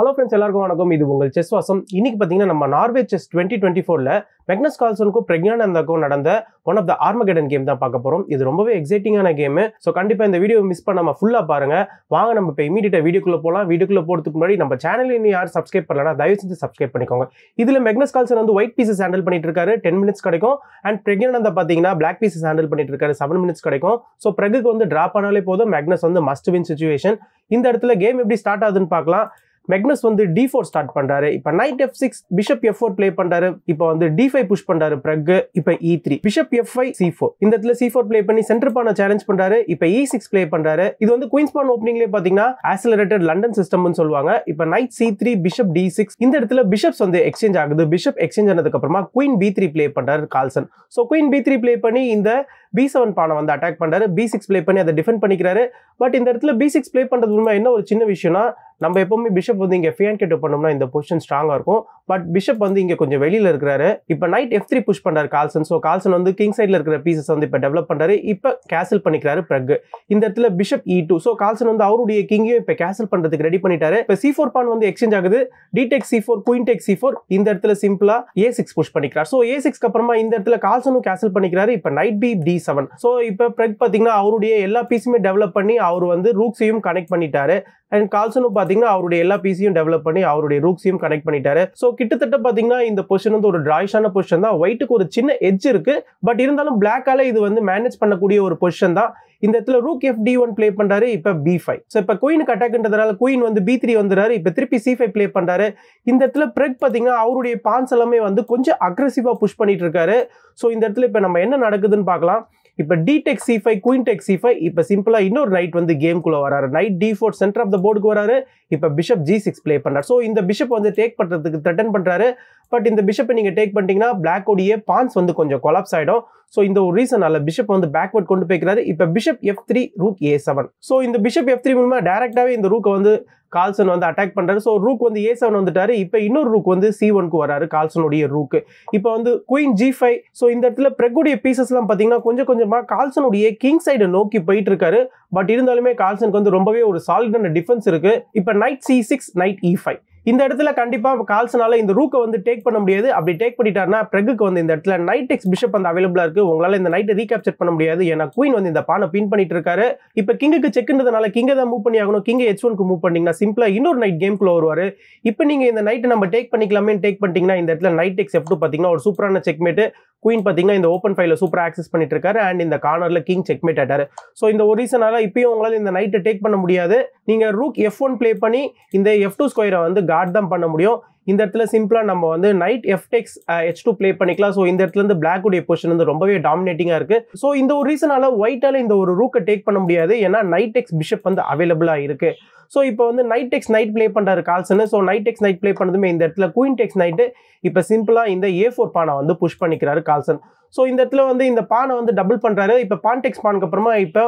hello friends எல்லாருக்கும் வணக்கம் இது உங்கள் செஸ் வாசம் இன்னைக்கு பார்த்தீங்கன்னா நம்ம நார்வே செஸ் டுவெண்ட்டி டுவெண்ட்டி ஃபோரில் மெக்னஸ் கால்சனுக்கும் பிரக்ஞானந்தாக்கும் நடந்த one of the Armageddon game தான் பார்க்க போகிறோம் இது ரொம்பவே எக்ஸைட்டிங்கான கேமு ஸோ கண்டிப்பாக இந்த வீடியோ மிஸ் பண்ணாமல் ஃபுல்லாக பாருங்கள் வாங்க நம்ம இப்போ இமீடியட்டாக வீடியோக்குள்ளே போகலாம் வீடியோக்குள்ளே போகிறதுக்கு முன்னாடி நம்ம சேனல் இன்னும் யார் சப்ஸ்கிரைப் பண்ணலன்னா தயவு செஞ்சு சப்ஸ்கிரைப் பண்ணிக்கோங்க இதில் மெக்னஸ் கால்சன் வந்து ஒயிட் பீசஸ் ஹேண்டில் பண்ணிட்டு இருக்காரு டென் மினிட்ஸ் கிடைக்கும் அண்ட் பிரக்ஞானந்தா பார்த்தீங்கன்னா பிளாக் பீசஸ் ஹேண்டில் பண்ணிட்டு இருக்காரு செவன் மினிட்ஸ் கிடைக்கும் ஸோ பிரகுக்கு வந்து ட்ராப் ஆனாலே போதும் மெக்னஸ் வந்து மஸ்ட் வின் சுச்சுவேஷன் இந்த இடத்துல கேம் எப்படி ஸ்டார்ட் ஆகுதுன்னு பார்க்கலாம் மெக்னஸ் வந்து டி ஃபோர் ஸ்டார்ட் பண்ணுறாரு இப்போ knight f six bishop f four play பண்ணுறாரு இப்போ வந்து டி ஃபைவ் புஷ் பண்ணுறாரு பிரக் இப்போ e three bishop f five c four இந்த இடத்துல சி ஃபோர் பிளே பண்ணி சென்டர் பான சேலஞ்ச் பண்ணுறாரு இப்போ இ e சிக்ஸ் பிளே பண்ணுறாரு இது வந்து குயின்ஸ் பான் ஓப்பனிங்லேயே பார்த்தீங்கன்னா ஆசிலரேட்டட் லண்டன் சிஸ்டம்னு சொல்லுவாங்க இப்போ knight c three bishop d six இந்த இடத்துல பிஷப்ஸ் வந்து எக்ஸ்சேஞ்ச் ஆகுது பிஷப் எக்ஸ்சேஞ்ச் ஆனதுக்கு அப்புறமா குயின் பி த்ரீ பிளே பண்ணுறாரு Carlsen so queen b three play பண்ணி இந்த பி செவன் பானை வந்து அட்டாக் பண்ணுறாரு பி சிக்ஸ் ப்ளே பண்ணி அதை டிஃபெண்ட் பண்ணிக்கிறாரு பட் இந்த இடத்துல பி சிக்ஸ் ப்ளே பண்ணுறது உண்மை என்ன ஒரு சின்ன விஷயம்னா நம்ம எப்போவுமே பிஷப் வந்து இங்கே ஃபியான் கெட்டு பண்ணோம்னா இந்த பொசிஷன் ஸ்ட்ராங்காக இருக்கும் பட் பிஷப் வந்து இங்கே கொஞ்சம் வெளியில் இருக்கிறாரு இப்போ நைட் எஃப் த்ரீ புஷ் பண்ணுறாரு கால்சன் ஸோ கால்சன் வந்து கிங் சைடில் இருக்கிற பீசஸ் வந்து இப்போ டெவலப் பண்ணுறாரு இப்போ கேசல் பண்ணிக்கிறாரு ப்ரக் இந்த இடத்துல bishop e two so Carlsen வந்து அவருடைய கிங்கையும் இப்போ கேசல் பண்ணுறதுக்கு ரெடி பண்ணிட்டாரு இப்போ சி ஃபோர் பான் வந்து எக்ஸ்சேஞ்ச் ஆகுது d takes c four queen takes c four இந்த இடத்துல சிம்பிளாக ஏ சிக்ஸ் புஷ் பண்ணிக்கிறார் ஸோ ஏ சிக்ஸ்க்கு அப்புறமா இந்த இடத்துல கால்சனும் கேசல் பண்ணிக்கிறாரு இப்போ knight b d seven so இப்போ ப்ரெட் பார்த்தீங்கன்னா அவருடைய எல்லா பீஸுமே டெவலப் பண்ணி அவர் வந்து ரூக்ஸையும் கனெக்ட் பண்ணிட்டாரு அண்ட் கால்சனும் பார்த்தீங்கன்னா அவருடைய எல்லா பீஸையும் டெவலப் பண்ணி அவருடைய ரூக்ஸையும் கனெக்ட் பண்ணிட்டாரு ஸோ கிட்டத்தட்ட பார்த்தீங்கன்னா இந்த பொசிஷன் வந்து ஒரு டிராய்ஷான பொசிஷன் தான் ஒயிட்டுக்கு ஒரு சின்ன எஜ் இருக்கு பட் இருந்தாலும் பிளாக்கால இது வந்து மேனேஜ் பண்ணக்கூடிய ஒரு பொசிஷன் தான் இந்த இடத்துல rook f d one play பண்ணுறாரு இப்போ பி ஃபைவ் ஸோ இப்போ குயினுக்கு அட்டாக்ன்றதுனால குயின் வந்து பி த்ரீ வந்துறாரு இப்போ திருப்பி சி ஃபைவ் பிளே பண்ணுறாரு இந்த இடத்துல பிரெக் பார்த்தீங்கன்னா அவருடைய பான்ஸ் எல்லாமே வந்து கொஞ்சம் அக்ரெசிவாக புஷ் பண்ணிட்டு இருக்காரு ஸோ இந்த இடத்துல இப்போ நம்ம என்ன நடக்குதுன்னு பார்க்கலாம் இப்போ takes c five queen takes c five இப்போ சிம்பிளாக இன்னொரு நைட் வந்து கேம்குள்ளே வராரு knight d four center of the போர்டுக்கு வராரு இப்போ பிஷப் ஜி சிக்ஸ் ப்ளே பண்ணுறாரு ஸோ இந்த பிஷப் வந்து டேக் பண்ணுறதுக்கு த்ரெட்டன் பண்ணுறாரு பட் இந்த பிஷப்பை நீங்கள் டேக் பண்ணிட்டீங்கன்னா பிளாக்கோடைய பான்ஸ் வந்து கொஞ்சம் கொலாப்ஸ் ஆகிடும் ஸோ இந்த ஒரு ரீசனால் பிஷப் வந்து பேக்வர்ட் கொண்டு போய்க்கிறாரு இப்போ bishop f three rook a seven so இந்த பிஷப் எஃப் த்ரீ மூலமாக டேரெக்டாகவே இந்த ரூக்கை வந்து கால்சன் வந்து அட்டாக் பண்ணுறாரு ஸோ ரூக் வந்து ஏ செவன் வந்துட்டாரு இப்போ இன்னொரு ரூக் வந்து சி ஒன்க்கு வராரு கால்சனுடைய ரூக்கு இப்போ வந்து குயின் ஜி ஃபைவ் ஸோ இந்த இடத்துல பிரெக்குடைய பீசஸ்லாம் பார்த்தீங்கன்னா கொஞ்சம் கொஞ்சமாக கால்சனுடைய கிங் சைடை நோக்கி போயிட்டு இருக்காரு பட் இருந்தாலுமே கால்சனுக்கு வந்து ரொம்பவே ஒரு சாலிடான டிஃபென்ஸ் இருக்குது இப்போ knight c six knight e five இந்த இடத்துல கண்டிப்பாக கால்சனால இந்த ரூக்கை வந்து டேக் பண்ண முடியாது அப்படி டேக் பண்ணிட்டாருன்னா ப்ரெகுக்கு வந்து இந்த இடத்துல நைட் எக்ஸ் பிஷப் வந்து அவைலபிளாக இருக்குது உங்களால் இந்த நைட்டை ரீகேப்சர் பண்ண முடியாது ஏன்னா குயின் வந்து இந்த பானை பின் பண்ணிட்டு இருக்காரு இப்போ கிங்குக்கு செக்குன்றதுனால கிங்கை தான் மூவ் பண்ணி ஆகணும் கிங்கை ஹெச் ஒன்க்கு மூவ் பண்ணிங்கன்னா சிம்பிளாக இன்னொரு நைட் கேம்குள்ளே வருவார் இப்போ நீங்கள் இந்த நைட்டை நம்ம டேக் பண்ணிக்கலாமே டேக் பண்ணிட்டீங்கன்னா இந்த இடத்துல நைட் எக்ஸ் எஃப் பார்த்தீங்கன்னா ஒரு சூப்பரான செக்மேட்டு குயின் பார்த்தீங்கன்னா இந்த ஓப்பன் ஃபைவ்ல சூப்பராக ஆக்சஸ் பண்ணிட்டு இருக்காரு அண்ட் இந்த கார்னரில் கிங் செக்மேட் ஆட்டார் ஸோ இந்த ஒரு ரீசனால இப்பயும் உங்களால் இந்த நைட்டை டேக் பண்ண முடியாது நீங்கள் ரூக் எஃப் ஒன் ப்ளே பண்ணி இந்த எஃப் டூ ஸ்கொயரை வந்து கார்ட் தான் பண்ண முடியும் இந்த இடத்துல சிம்பிளாக நம்ம வந்து knight f takes h two play பண்ணிக்கலாம் ஸோ இந்த இடத்துல இருந்து பிளாக் உடைய பொசிஷன் வந்து ரொம்பவே டாமினேட்டிங்காக இருக்குது ஸோ இந்த ஒரு ரீசனால் ஒயிட்டால் இந்த ஒரு ரூக்கை டேக் பண்ண முடியாது ஏன்னா நைட் எக்ஸ் பிஷப் வந்து அவைலபிளாக இருக்குது ஸோ இப்போ வந்து நைட் டெக்ஸ் நைட் ப்ளே பண்ணுறாரு Carlsen so knight takes knight play பண்ணதுமே இந்த இடத்துல குயின் டெக்ஸ் நைட்டு இப்போ சிம்பிளாக இந்த ஏ ஃபோர் பானை வந்து புஷ் பண்ணிக்கிறாரு கால்சன் ஸோ இந்த இடத்துல வந்து இந்த பானை வந்து டபுள் பண்ணுறாரு இப்போ பான் டெக்ஸ் பானுக்கு அப்புறமா இப்போ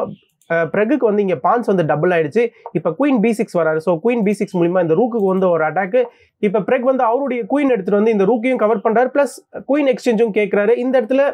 பிரகுக்கு வந்து இங்கே பான்ஸ் வந்து டபுள் ஆயிடுச்சு இப்போ குயின் பி சிக்ஸ் வராரு ஸோ குயின் பி சிக்ஸ் மூலிமா இந்த ரூக்கு வந்து ஒரு அட்டாக்கு இப்போ பிரெக் வந்து அவருடைய குயின் எடுத்துகிட்டு வந்து இந்த ரூக்கையும் கவர் பண்ணுறாரு ப்ளஸ் குயின் எக்ஸ்சேஞ்சும் கேட்குறாரு இந்த இடத்துல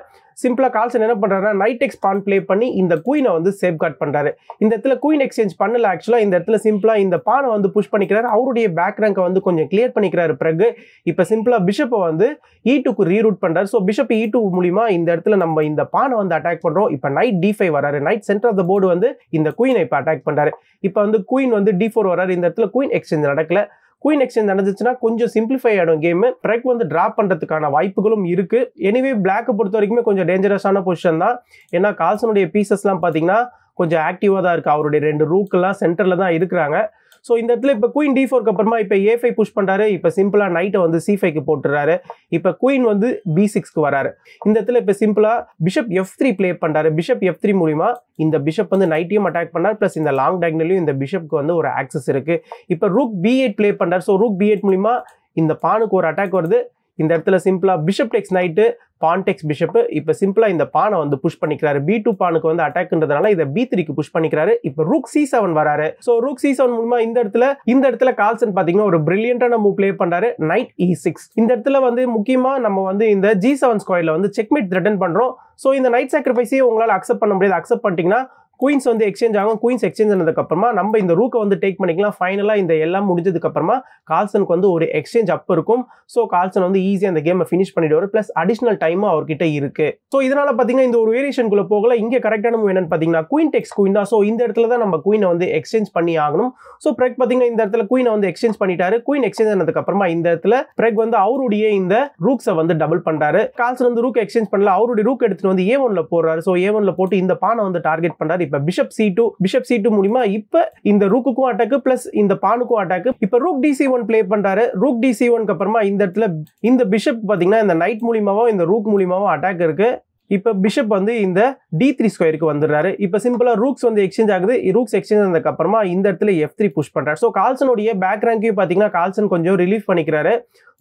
சிம்பிளாக கால்சன் என்ன பண்ணுறாருன்னா நைட் எக்ஸ் பான் ப்ளே பண்ணி இந்த குயினை வந்து சேஃப் கார்ட் பண்ணுறாரு இந்த இடத்துல குயின் எக்ஸ்சேஞ்ச் பண்ணல ஆக்சுவலாக இந்த இடத்துல சிம்பிளாக இந்த பானை வந்து புஷ் பண்ணிக்கிறாரு அவருடைய பேக் ரேங்கை வந்து கொஞ்சம் கிளியர் பண்ணிக்கிறாரு பிறகு இப்போ சிம்பிளாக பிஷப்பை வந்து இ e டூக்கு ரீரூட் பண்ணுறாரு so bishop e e two மூலிமா இந்த இடத்துல நம்ம இந்த பானை வந்து அட்டாக் பண்ணுறோம் இப்போ நைட் டி ஃபைவ் வராரு knight center of the board வந்து இந்த குயினை இப்போ அட்டாக் பண்ணுறாரு இப்போ வந்து குயின் வந்து டி ஃபோர் வராரு இந்த இடத்துல குயின் எக்ஸ்சேஞ்ச் நடக்கல குயின் எக்ஸ்சேஞ்ச் நடந்துச்சுன்னா கொஞ்சம் சிம்பிளிஃபை ஆகிடும் கேமு ட்ரக் வந்து ட்ராப் பண்ணுறதுக்கான வாய்ப்புகளும் இருக்குது எனிவே பிளாக் பொறுத்த வரைக்குமே கொஞ்சம் டேஞ்சரஸான பொசிஷன் தான் ஏன்னா கால்சனுடைய பீசஸ்லாம் பார்த்தீங்கன்னா கொஞ்சம் ஆக்டிவாக தான் இருக்குது அவருடைய ரெண்டு ரூக்கெல்லாம் சென்டரில் தான் இருக்கிறாங்க ஸோ இந்த இடத்துல இப்போ குயின் டி ஃபோருக்கு அப்புறமா இப்போ ஏ ஃபைவ் புஷ் பண்ணுறாரு இப்போ சிம்பிளாக நைட்டை வந்து சி ஃபைக்கு போட்டுறாரு இப்போ குயின் வந்து பி சிக்ஸ்க்கு வராரு இந்த இடத்துல இப்போ சிம்பிளாக பிஷப் எஃப் த்ரீ ப்ளே பண்ணுறாரு பிஷப் எஃப் த்ரீ மூலிமா இந்த பிஷப் வந்து நைட்டையும் அட்டாக் பண்ணார் ப்ளஸ் இந்த லாங் டேக்னலையும் இந்த பிஷப்க்கு வந்து ஒரு ஆக்சஸ் இருக்குது இப்போ ரூக் பி எயிட் ப்ளே பண்ணுறாரு ஸோ ரூக் பி எயிட் மூலிமா இந்த பானுக்கு ஒரு அட்டாக் வருது இந்த இடத்துல சிம்பிளாக bishop takes knight pawn takes bishop இப்போ சிம்பிளாக இந்த பானை வந்து புஷ் பண்ணிக்கிறாரு பி டூ பானுக்கு வந்து அட்டாக்ன்றதுனால இதை பி த்ரீக்கு புஷ் பண்ணிக்கிறாரு இப்போ ரூக் சி செவன் வராரு ஸோ ரூக் சி செவன் மூலமா இந்த இடத்துல இந்த இடத்துல கால்சன் பார்த்தீங்கன்னா ஒரு பிரில்லியண்டான மூவ் பிளே பண்ணுறாரு நைட் இ சிக்ஸ் இந்த இடத்துல வந்து முக்கியமாக நம்ம வந்து இந்த ஜி செவன் ஸ்கொயரில் வந்து செக்மேட் த்ரெட்டன் பண்ணுறோம் ஸோ இந்த நைட் சாக்ரிஃபைஸே உங்களால் அக்செப்ட் பண்ண முடியாது அக்செப்ட் பண்ணிட்டீங்கன்னா குயின்ஸ் வந்து எக்ஸ்சேஞ்ச் ஆகும் குயின்ஸ் எக்ஸ்சேஞ்ச் ஆனதுக்கப்புறமா நம்ம இந்த ரூக்கை வந்து டேக் பண்ணிக்கலாம் ஃபைனலாக இந்த எல்லாம் முடிஞ்சதுக்கப்புறமா கால்சனுக்கு வந்து ஒரு எக்ஸ்சேஞ்ச் அப் இருக்கும் ஸோ கால்சன் வந்து ஈஸியாக அந்த கேமை ஃபினிஷ் பண்ணிடுவார் ப்ளஸ் அடிஷனல் டைமும் அவர்கிட்ட இருக்குது ஸோ இதனால் பார்த்தீங்கன்னா இந்த ஒரு வேரியேஷனுக்குள்ளே போகல இங்கே கரெக்டான மூவ் என்னன்னு பார்த்தீங்கன்னா குயின் டெக்ஸ் குயின் தான் ஸோ இந்த இடத்துல தான் நம்ம குயினை வந்து எக்ஸ்சேஞ்ச் பண்ணி ஆகணும் ஸோ பிரெக் பார்த்தீங்கன்னா இந்த இடத்துல குயினை வந்து எக்ஸ்சேஞ்ச் பண்ணிட்டாரு குயின் எக்ஸ்சேஞ்ச் ஆனதுக்கப்புறமா இந்த இடத்துல பிரெக் வந்து அவருடைய இந்த ரூக்ஸை வந்து டபுள் பண்ணுறாரு கால்சன் வந்து ரூக் எக்ஸ்சேஞ்ச் பண்ணல அவருடைய ரூக் எடுத்துகிட்டு வந்து ஏ ஒனில் போடுறாரு ஸோ ஏ ஒனில் போட்டு இந்த பானை வந்து டார்கெட் பண்ணுறாரு இப்போ bishop c two bishop c two மூலிமா இப்போ இந்த ரூக்குக்கும் அட்டாக்கு பிளஸ் இந்த பானுக்கும் அட்டாக் இப்போ ரூக் டிசி ஒன் பிளே பண்ணுறாரு ரூக் டிசி ஒன் அப்புறமா இந்த இடத்துல இந்த பிஷப் பார்த்தீங்கன்னா இந்த நைட் மூலியமாவோ இந்த ரூக் மூலியமாவோ அட்டாக் இருக்குது இப்போ பிஷப் வந்து இந்த டி த்ரீ ஸ்கொயருக்கு வந்துடுறாரு இப்போ சிம்பிளாக ரூக்ஸ் வந்து எக்ஸ்சேஞ்ச் ஆகுது ரூக்ஸ் எக்ஸ்சேஞ்ச் அப்புறமா இந்த இடத்துல எஃப் த்ரீ புஷ் பண்ணுறாரு ஸோ கால்சனுடைய பேக் ரேங்கையும் பார்த்தீங்கன்னா கால்சன் கொஞ்சம் ரிலீஃப் பண்ணிக்கிறாரு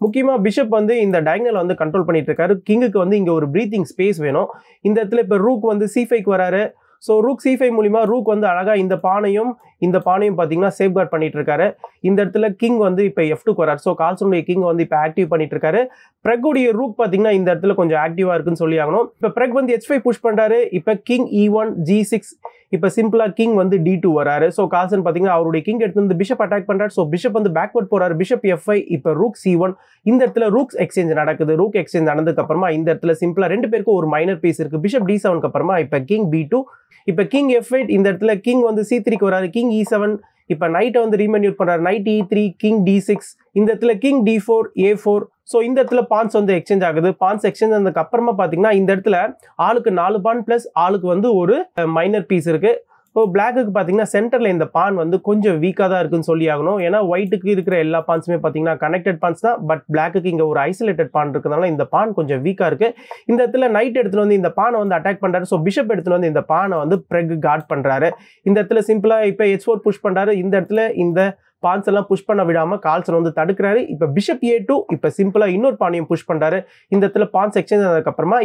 முக்கியமாக பிஷப் வந்து இந்த டயக்னலை வந்து கண்ட்ரோல் பண்ணிட்டு இருக்காரு கிங்குக்கு வந்து இங்கே ஒரு ப்ரீத்திங் ஸ்பேஸ் வேணும் இந்த இடத்துல இப்போ ரூக் வந்து சி ஃபைக்கு வராரு ஸோ ரூக் சி ஃபைவ் மூலிமா ரூக் வந்து அழகாக இந்த பானையும் இந்த பானையும் பார்த்தீங்கன்னா சேஃப் பண்ணிட்டு இருக்காரு இந்த இடத்துல கிங் வந்து இப்போ எஃப் டூக்கு வரார் ஸோ கால்சனுடைய கிங் வந்து இப்போ ஆக்டிவ் பண்ணிட்டு இருக்காரு பிரக்குடைய ரூக் பார்த்தீங்கன்னா இந்த இடத்துல கொஞ்சம் ஆக்டிவாக இருக்குன்னு சொல்லி ஆகணும் இப்போ பிரக் வந்து எச் ஃபைவ் புஷ் பண்ணுறாரு இப்போ king e one g six இப்போ சிம்பிளாக கிங் வந்து டி டூ வராரு ஸோ கால்சன் பார்த்தீங்கன்னா அவருடைய கிங் எடுத்து வந்து பிஷப் அட்டாக் பண்ணுறாரு ஸோ பிஷப் வந்து பேக்வர்ட் போகிறாரு பிஷப் எஃப் ஐ இப்போ ரூக் சி ஒன் இந்த இடத்துல ரூக்ஸ் எக்ஸ்சேஞ்ச் நடக்குது ரூக் எக்ஸ்சேஞ்ச் நடந்ததுக்கப்புறமா இந்த இடத்துல சிம்பிளாக ரெண்டு பேருக்கும் ஒரு மைனர் பீஸ் இருக்குது பிஷப் டி செவனுக்கு அப்புறமா இப்போ கிங் பி டூ இப்போ கிங் எஃப் எயிட் இந்த இடத்துல கிங் வந்து சி த்ரீக்கு வராது கிங் இ செவன் இப்போ நைட்டை வந்து ரீமென்யூட் பண்ணுறாரு knight e three king d six இந்த இடத்துல king d four a four so இந்த இடத்துல பான்ஸ் வந்து எக்ஸ்சேஞ்ச் ஆகுது பான்ஸ் எக்ஸ்சேஞ்ச் ஆனதுக்கு அப்புறமா பார்த்தீங்கன்னா இந்த இடத்துல ஆளுக்கு நாலு பான் ப்ளஸ் ஆளுக்கு வந்து ஒரு மைனர் பீஸ் இருக்குது இப்போ பிளாக்குக்கு பார்த்தீங்கன்னா சென்டரில் இந்த பான் வந்து கொஞ்சம் வீக்காக தான் இருக்குன்னு சொல்லி ஆகணும் ஏன்னா ஒயிட்டுக்கு இருக்கிற எல்லா பான்ஸுமே பார்த்தீங்கன்னா கனெக்டட் பான்ஸ் தான் பட் பிளாக்குக்கு இங்கே ஒரு ஐசோலேட்டட் பான் இருக்கிறதுனால இந்த பான் கொஞ்சம் வீக்காக இருக்குது இந்த இடத்துல நைட் எடுத்துகிட்டு வந்து இந்த பானை வந்து அட்டாக் பண்ணுறாரு ஸோ பிஷப் எடுத்துகிட்டு வந்து இந்த பானை வந்து ப்ரெக் கார்ட் பண்ணுறாரு இந்த இடத்துல சிம்பிளாக இப்போ எச் ஃபோர் புஷ் பண்ணுறாரு இந்த இடத்துல இந்த பான்ஸ் எல்லாம் புஷ் பண்ண விடாமல் கால்சன் வந்து தடுக்கிறாரு இப்போ பிஷப் ஏ டூ இப்போ சிம்பிளாக இன்னொரு பானையும் புஷ் பண்றாரு இந்த இடத்துல பான்ஸ் எக்ஸ்சேஞ்ச் ஆனதுக்கப்புறமா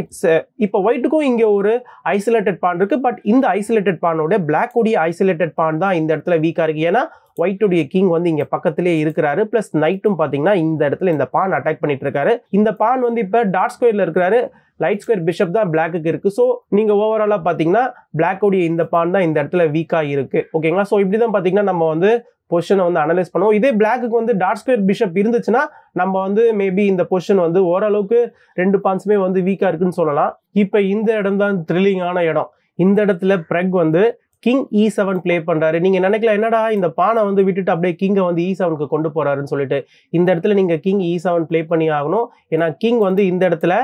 இப்போ ஒயிட்டுக்கும் இங்கே ஒரு ஐசோலேட்டட் பான் இருக்குது பட் இந்த ஐசோலேட்டட் பானோட உடைய ஐசோலேட்டட் பான் தான் இந்த இடத்துல வீக்காக இருக்குது ஏன்னா ஒயிட்டுடைய கிங் வந்து இங்கே பக்கத்திலே இருக்கிறாரு ப்ளஸ் நைட்டும் பார்த்தீங்கன்னா இந்த இடத்துல இந்த பான் அட்டாக் பண்ணிட்டு இருக்காரு இந்த பான் வந்து இப்போ டாட் ஸ்கொயரில் இருக்கிறாரு லைட் ஸ்கொயர் பிஷப் தான் பிளாக்கு இருக்குது ஸோ நீங்கள் ஓவராலாக பார்த்தீங்கன்னா உடைய இந்த பான் தான் இந்த இடத்துல வீக்காக இருக்குது ஓகேங்களா ஸோ இப்படி தான் பார்த்தீங்கன்னா நம்ம வந்து பொசிஷனை வந்து அனலைஸ் பண்ணுவோம் இதே பிளாக்கு வந்து டாட் ஸ்கொயர் பிஷப் இருந்துச்சுன்னா நம்ம வந்து மேபி இந்த பொசிஷன் வந்து ஓரளவுக்கு ரெண்டு பான்ஸுமே வந்து வீக்காக இருக்குன்னு சொல்லலாம் இப்போ இந்த இடம் தான் த்ரில்லிங்கான இடம் இந்த இடத்துல ப்ரெக் வந்து king e e seven play பண்ணுறாரு நீங்கள் நினைக்கல என்னடா இந்த பானை வந்து விட்டுட்டு அப்படியே கிங்கை வந்து இ e செவனுக்கு கொண்டு போகிறாருன்னு சொல்லிட்டு இந்த இடத்துல நீங்கள் கிங் இ செவன் ப்ளே பண்ணி ஆகணும் ஏன்னா கிங் வந்து இந்த இடத்துல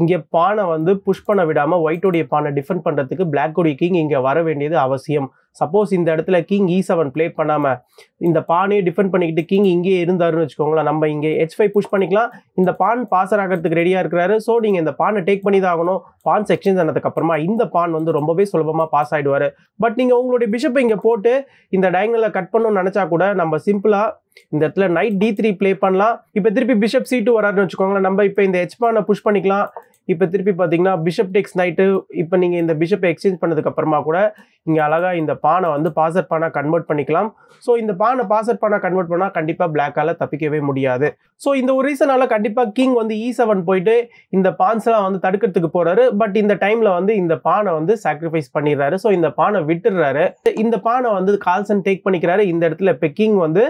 இங்கே பானை வந்து புஷ் பண்ண விடாமல் ஒயிட்டோடைய பானை டிஃபெண்ட் பண்ணுறதுக்கு பிளாக்கோடைய கிங் இங்கே வர வேண்டியது அவசியம் சப்போஸ் இந்த இடத்துல கிங் இ செவன் ப்ளே பண்ணாமல் இந்த பானே டிஃபெண்ட் பண்ணிக்கிட்டு கிங் இங்கே இருந்தாருன்னு வச்சுக்கோங்களேன் நம்ம இங்கே ஹெச் ஃபைவ் புஷ் பண்ணிக்கலாம் இந்த பான் பாசர் ஆகிறதுக்கு ரெடியாக இருக்கிறாரு ஸோ நீங்கள் இந்த பானை டேக் பண்ணி தான் ஆகணும் பான் செக்ஷன்ஸ் ஆனதுக்கப்புறமா இந்த பான் வந்து ரொம்பவே சுலபமாக பாஸ் ஆகிடுவார் பட் நீங்கள் உங்களுடைய பிஷப்பை இங்கே போட்டு இந்த டயங்கலில் கட் பண்ணணும்னு நினச்சா கூட நம்ம சிம்பிளாக இந்த இடத்துல நைட் டி த்ரீ ப்ளே பண்ணலாம் இப்போ திருப்பி பிஷப் சீட்டு வராருன்னு வச்சுக்கோங்களேன் நம்ம இப்போ இந்த ஹெச் பானை புஷ் பண்ணிக்கலாம் இப்போ திருப்பி பார்த்தீங்கன்னா பிஷப் டெக்ஸ் நைட்டு இப்போ நீங்கள் இந்த பிஷப் எக்ஸ்சேஞ்ச் பண்ணதுக்கப்புறமா கூட இங்கே அழகாக இந்த பானை வந்து பாசர் பானாக கன்வெர்ட் பண்ணிக்கலாம் ஸோ இந்த பானை பாசர் பானாக கன்வெர்ட் பண்ணால் கண்டிப்பாக பிளாக்கால் தப்பிக்கவே முடியாது ஸோ இந்த ஒரு ரீசனால் கண்டிப்பாக கிங் வந்து இ e செவன் போயிட்டு இந்த பான்ஸ்லாம் வந்து தடுக்கிறதுக்கு போகிறாரு பட் இந்த டைமில் வந்து இந்த பானை வந்து சாக்ரிஃபைஸ் பண்ணிடுறாரு ஸோ இந்த பானை விட்டுடுறாரு இந்த பானை வந்து கால்சன் டேக் பண்ணிக்கிறாரு இந்த இடத்துல இப்போ கிங் வந்து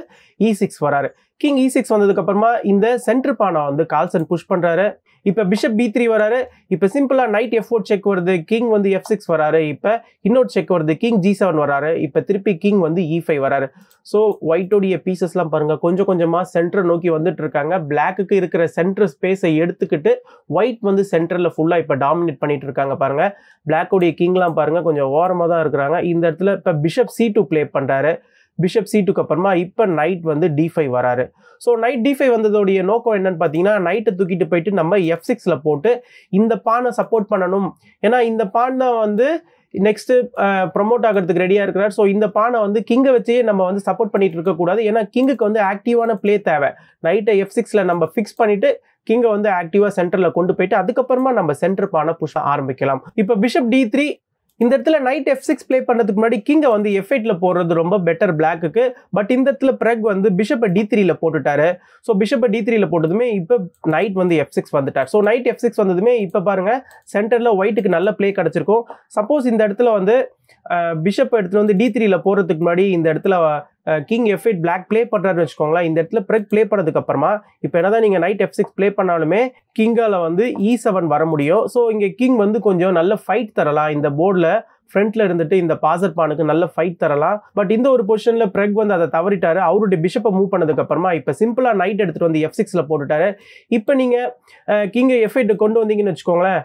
இ e சிக்ஸ் வராரு கிங் இ சிக்ஸ் வந்ததுக்கப்புறமா இந்த சென்டர் பானா வந்து கால்சன் புஷ் பண்ணுறாரு இப்போ பிஷப் பி த்ரீ வராரு இப்போ சிம்பிளாக நைட் எஃப் ஃபோர் செக் வருது கிங் வந்து எஃப் சிக்ஸ் வராரு இப்போ இன்னொரு செக் வருது கிங் ஜி செவன் வராரு இப்போ திருப்பி கிங் வந்து இ e ஃபைவ் வராரு ஸோ ஒயிட்டோடைய பீசஸ்லாம் பாருங்கள் கொஞ்சம் கொஞ்சமாக சென்டர் நோக்கி வந்துட்டு இருக்காங்க பிளாக்குக்கு இருக்கிற சென்டர் ஸ்பேஸை எடுத்துக்கிட்டு ஒயிட் வந்து சென்டரில் ஃபுல்லாக இப்போ டாமினேட் பண்ணிட்டு இருக்காங்க பாருங்கள் பிளாக்கோடைய கிங்லாம் பாருங்கள் கொஞ்சம் ஓரமாக தான் இருக்கிறாங்க இந்த இடத்துல இப்போ பிஷப் சி டூ ப்ளே பண்ணுறாரு பிஷப் சீட்டுக்கு அப்புறமா இப்போ நைட் வந்து டி ஃபைவ் வராரு ஸோ நைட் டி ஃபைவ் வந்ததோடைய நோக்கம் என்னன்னு பார்த்தீங்கன்னா நைட்டை தூக்கிட்டு போயிட்டு நம்ம எஃப் சிக்ஸில் போட்டு இந்த பானை சப்போர்ட் பண்ணணும் ஏன்னா இந்த பான் தான் வந்து நெக்ஸ்ட்டு ப்ரொமோட் ஆகிறதுக்கு ரெடியாக இருக்கிறார் ஸோ இந்த பானை வந்து கிங்கை வச்சே நம்ம வந்து சப்போர்ட் பண்ணிட்டு இருக்கக்கூடாது ஏன்னா கிங்குக்கு வந்து ஆக்டிவான பிளே தேவை நைட்டை எஃப் சிக்ஸில் நம்ம ஃபிக்ஸ் பண்ணிவிட்டு கிங்கை வந்து ஆக்டிவாக சென்டரில் கொண்டு போயிட்டு அதுக்கப்புறமா நம்ம சென்டர் பானை புஷ் ஆரம்பிக்கலாம் இப்போ பிஷப் டி த்ரீ இந்த இடத்துல நைட் எஃப் சிக்ஸ் ப்ளே பண்ணுறதுக்கு முன்னாடி கிங்கை வந்து எஃப் எயிட்டில் போடுறது ரொம்ப பெட்டர் பிளாக்குக்கு பட் இந்த இடத்துல பிறகு வந்து பிஷப்பை டி த்ரீல போட்டுட்டாரு ஸோ பிஷப்பை டி த்ரீல போட்டதுமே இப்போ நைட் வந்து எஃப் சிக்ஸ் வந்துட்டார் ஸோ நைட் எஃப் சிக்ஸ் வந்ததுமே இப்போ பாருங்கள் சென்டரில் ஒயிட்டுக்கு நல்ல ப்ளே கிடச்சிருக்கும் சப்போஸ் இந்த இடத்துல வந்து பிஷப் எடுத்துகிட்டு வந்து டி த்ரீல போகிறதுக்கு முன்னாடி இந்த இடத்துல king f eight black play பண்ணுறாருன்னு வச்சுக்கோங்களேன் இந்த இடத்துல பிரெக் ப்ளே பண்ணதுக்கு அப்புறமா இப்போ என்ன தான் நீங்கள் நைட் எஃப் சிக்ஸ் ப்ளே பண்ணாலுமே கிங்கால் வந்து இ e செவன் வர முடியும் ஸோ இங்கே கிங் வந்து கொஞ்சம் நல்ல ஃபைட் தரலாம் இந்த போர்டில் ஃப்ரண்ட்ல இருந்துட்டு இந்த பாசர் பானுக்கு நல்ல ஃபைட் தரலாம் பட் இந்த ஒரு பொசிஷன்ல பிரெக் வந்து அதை தவறிட்டாரு அவருடைய பிஷப்பை மூவ் பண்ணதுக்கு அப்புறமா இப்போ சிம்பிளா நைட் எடுத்துட்டு வந்து எஃப் சிக்ஸ்ல போட்டுட்டாரு இப்போ நீங்க கிங்கை எஃப் எயிட் கொண்டு வந்தீங்கன்னு வச்சுக்கோங்களேன்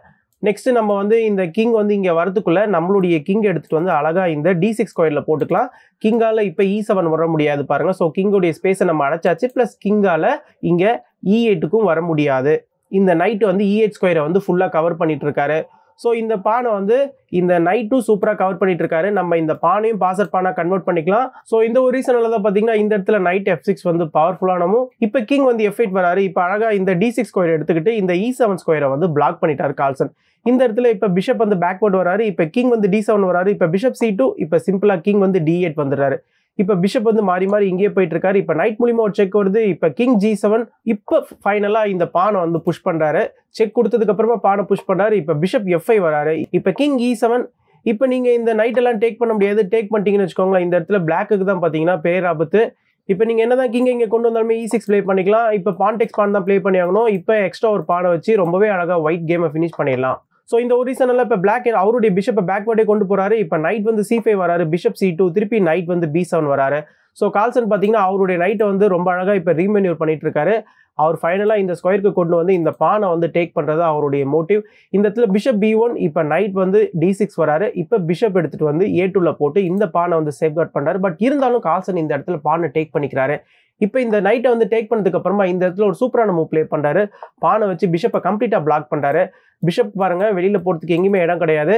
நெக்ஸ்ட் நம்ம வந்து இந்த கிங் வந்து இங்கே வரதுக்குள்ள நம்மளுடைய கிங் எடுத்துகிட்டு வந்து அழகாக இந்த டி சிக்ஸ் கோயில்ல போட்டுக்கலாம் கிங்கால இப்போ இ e செவன் வர முடியாது பாருங்கள் ஸோ கிங்குடைய ஸ்பேஸை நம்ம அடைச்சாச்சு ப்ளஸ் கிங்கால இங்கே இ e எட்டுக்கும் வர முடியாது இந்த நைட்டு வந்து இஎட் e ஸ்கொயரை வந்து ஃபுல்லாக கவர் பண்ணிட்டு இருக்காரு ஸோ இந்த பானை வந்து இந்த நைட்டும் சூப்பராக கவர் பண்ணிட்டு இருக்காரு நம்ம இந்த பானையும் பாசர் பானா கன்வெர்ட் பண்ணிக்கலாம் ஸோ இந்த ஒரு ரீசனில் தான் பார்த்தீங்கன்னா இந்த இடத்துல நைட் எஃப் சிக்ஸ் வந்து பவர்ஃபுல்லானமும் இப்போ கிங் வந்து எஃப் எயிட் வராரு இப்போ அழகாக இந்த டி சிக்ஸ் ஸ்கொயர் எடுத்துக்கிட்டு இந்த இ செவன் ஸ்கொயரை வந்து பிளாக் பண்ணிட்டார் கால்சன் இந்த இடத்துல இப்போ பிஷப் வந்து பேக்வர்ட் வராரு இப்போ கிங் வந்து டி செவன் வராரு இப்போ பிஷப் சி டூ இப்போ சிம்பிளாக கிங் வந்து டி எயிட் வந்துடுறாரு இப்போ பிஷப் வந்து மாறி மாறி இங்கேயே போயிட்டு இருக்காரு இப்போ நைட் மூலிமா ஒரு செக் வருது இப்போ கிங் ஜி செவன் இப்போ ஃபைனலாக இந்த பானை வந்து புஷ் பண்ணுறாரு செக் கொடுத்ததுக்கு அப்புறமா பானை புஷ் பண்ணுறாரு இப்போ பிஷப் எஃப்ஐ வராரு இப்போ கிங் இ e செவன் இப்போ நீங்கள் இந்த நைட் எல்லாம் டேக் பண்ண முடியாது டேக் பண்ணிட்டீங்கன்னு வச்சுக்கோங்களேன் இந்த இடத்துல பிளாக்கு தான் பார்த்தீங்கன்னா பேராபத்து இப்போ நீங்கள் என்ன தான் கிங் இங்கே கொண்டு வந்தாலுமே இ சிக்ஸ் ப்ளே பண்ணிக்கலாம் இப்போ பான்டெக்ஸ் பான் தான் ப்ளே பண்ணி ஆகணும் இப்போ எக்ஸ்ட்ரா ஒரு பானை வச்சு ரொம்பவே அழகாக ஒயிட் கேமை ஃபினிஷ் பண்ணிடலாம் ஸோ இந்த ஒரு ரீசனில் இப்போ பிளாக் அவருடைய பிஷப்பை பேக்வர்டே கொண்டு போகிறாரு இப்போ நைட் வந்து சி ஃபைவ் வராரு பிஷப் சி டூ திருப்பி நைட் வந்து பி செவன் வராரு ஸோ கால்சன் பார்த்தீங்கன்னா அவருடைய நைட்டை வந்து ரொம்ப அழகாக இப்போ ரீமென்யூர் பண்ணிட்டு இருக்காரு அவர் ஃபைனலாக இந்த ஸ்கொயருக்கு கொண்டு வந்து இந்த பானை வந்து டேக் பண்ணுறது அவருடைய மோட்டிவ் இந்த இடத்துல பிஷப் பி ஒன் இப்போ நைட் வந்து டி சிக்ஸ் வராரு இப்போ பிஷப் எடுத்துகிட்டு வந்து ஏ டூவில் போட்டு இந்த பானை வந்து சேஃப்கார்ட் பண்ணுறாரு பட் இருந்தாலும் கால்சன் இந்த இடத்துல பானை டேக் பண்ணிக்கிறாரு இப்போ இந்த நைட்டை வந்து டேக் பண்ணதுக்கு அப்புறமா இந்த இடத்துல ஒரு சூப்பரான மூவ் ப்ளே பண்ணுறாரு பானை வச்சு பிஷப்பை கம்ப்ளீட்டாக பிளாக் பண்ணுறாரு பிஷப் பாருங்கள் வெளியில் போகிறதுக்கு எங்கேயுமே இடம் கிடையாது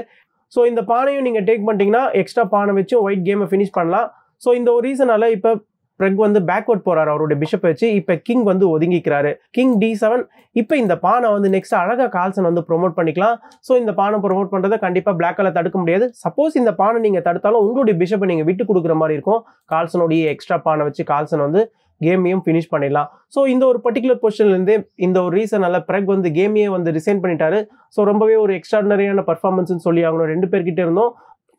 ஸோ இந்த பானையும் நீங்கள் டேக் பண்ணிட்டீங்கன்னா எக்ஸ்ட்ரா பானை வச்சு ஒயிட் கேமை ஃபினிஷ் பண்ணலாம் ஸோ இந்த ஒரு ரீசனால் இப்போ பிறகு வந்து பேக்வர்ட் போறாரு அவருடைய பிஷப் வச்சு இப்போ கிங் வந்து ஒதுங்கிக்கிறாரு கிங் டி செவன் இப்போ இந்த பானை வந்து நெக்ஸ்ட் அழகாக கால்சன் வந்து ப்ரொமோட் பண்ணிக்கலாம் ஸோ இந்த பானை ப்ரொமோட் பண்ணுறதை கண்டிப்பாக கலர் தடுக்க முடியாது சப்போஸ் இந்த பானை நீங்கள் தடுத்தாலும் உங்களுடைய பிஷப்பை நீங்கள் விட்டு கொடுக்குற மாதிரி இருக்கும் கால்சனுடைய எக்ஸ்ட்ரா பானை வச்சு கால்சன் வந்து கேமையும் ஃபினிஷ் பண்ணிடலாம் ஸோ இந்த ஒரு பர்டிகுலர் பொசிஷன்லேருந்து இந்த ஒரு ரீசனால் பிரக் வந்து கேமையே வந்து ரிசைன் பண்ணிட்டாரு ஸோ ரொம்பவே ஒரு எக்ஸ்ட்ராடனரியான பர்ஃபார்மன்ஸ்னு சொல்லி ஆகணும் ரெண்டு பேர்கிட்ட இருந்தோம்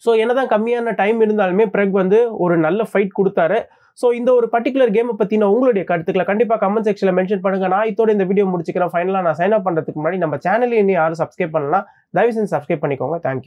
ஸோ என்னதான் கம்மியான டைம் இருந்தாலுமே பிரக் வந்து ஒரு நல்ல ஃபைட் கொடுத்தாரு ஸோ இந்த ஒரு பர்டிகுலர் கேமை பற்றின உங்களுடைய கருத்துக்களை கண்டிப்பாக கமெண்ட் செக்ஷனில் மென்ஷன் பண்ணுங்கள் நான் இதோட இந்த வீடியோ முடிச்சுக்கிறேன் ஃபைனலாக நான் சைன் அப் பண்ணுறதுக்கு முன்னாடி நம்ம சேனலையும் யாரும் சப்ஸ்கிரைப் பண்ணலாம் தயவு செஞ்சு சப்ஸ்கிரைப் பண்ணிக்கோங்க தேங்க்யூ